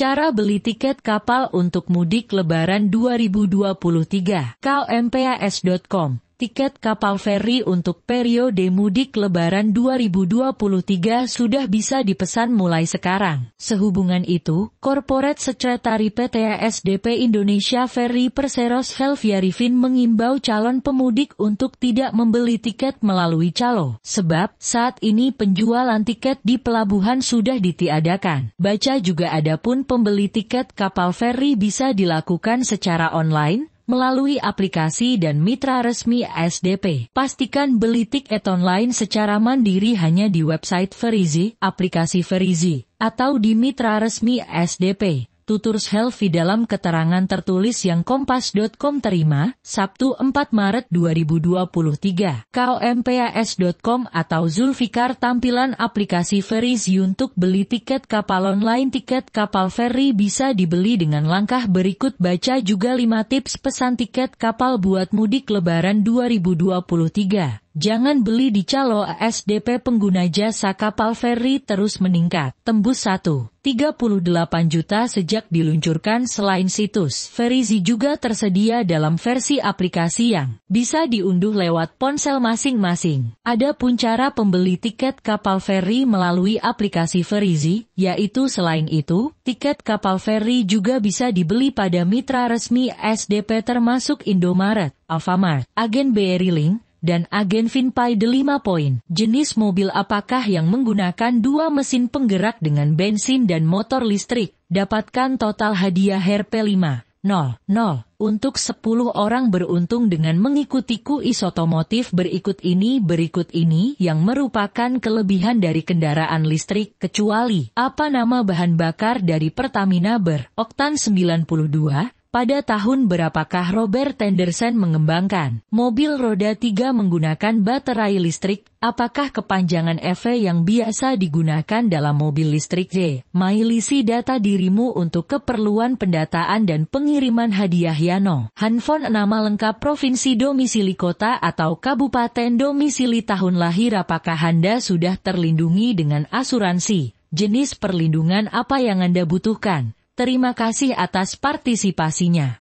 Cara beli tiket kapal untuk mudik lebaran 2023. kmpas.com tiket kapal feri untuk periode mudik lebaran 2023 sudah bisa dipesan mulai sekarang. Sehubungan itu, Korporat Sekretari PT ASDP Indonesia Ferry Perseros Helviarifin mengimbau calon pemudik untuk tidak membeli tiket melalui calo. Sebab, saat ini penjualan tiket di pelabuhan sudah ditiadakan. Baca juga Adapun pembeli tiket kapal feri bisa dilakukan secara online, melalui aplikasi dan mitra resmi SDP. Pastikan beli tiket online secara mandiri hanya di website VeriZi, aplikasi VeriZi, atau di mitra resmi SDP tutur Helvi dalam keterangan tertulis yang kompas.com terima, Sabtu 4 Maret 2023. KOMPAS.com atau Zulfikar tampilan aplikasi Ferries untuk beli tiket kapal online tiket kapal feri bisa dibeli dengan langkah berikut baca juga 5 tips pesan tiket kapal buat mudik lebaran 2023. Jangan beli di calo ASDP pengguna jasa kapal feri terus meningkat, tembus 1,38 juta sejak diluncurkan selain situs. Ferizi juga tersedia dalam versi aplikasi yang bisa diunduh lewat ponsel masing-masing. Ada pun cara pembeli tiket kapal feri melalui aplikasi Ferizi, yaitu selain itu, tiket kapal feri juga bisa dibeli pada mitra resmi SDP termasuk Indomaret, Alfamart, agen BRI Link, dan agen Vinpai de 5 poin. Jenis mobil apakah yang menggunakan dua mesin penggerak dengan bensin dan motor listrik? Dapatkan total hadiah Rp5. 0, 0. Untuk 10 orang beruntung dengan mengikuti kuis otomotif berikut ini berikut ini yang merupakan kelebihan dari kendaraan listrik kecuali apa nama bahan bakar dari Pertamina beroktan 92 pada tahun berapakah Robert Henderson mengembangkan mobil roda tiga menggunakan baterai listrik? Apakah kepanjangan EV yang biasa digunakan dalam mobil listrik J. Mailisi data dirimu untuk keperluan pendataan dan pengiriman hadiah Yano. Handphone nama lengkap provinsi domisili kota atau kabupaten domisili tahun lahir apakah Anda sudah terlindungi dengan asuransi? Jenis perlindungan apa yang Anda butuhkan? Terima kasih atas partisipasinya.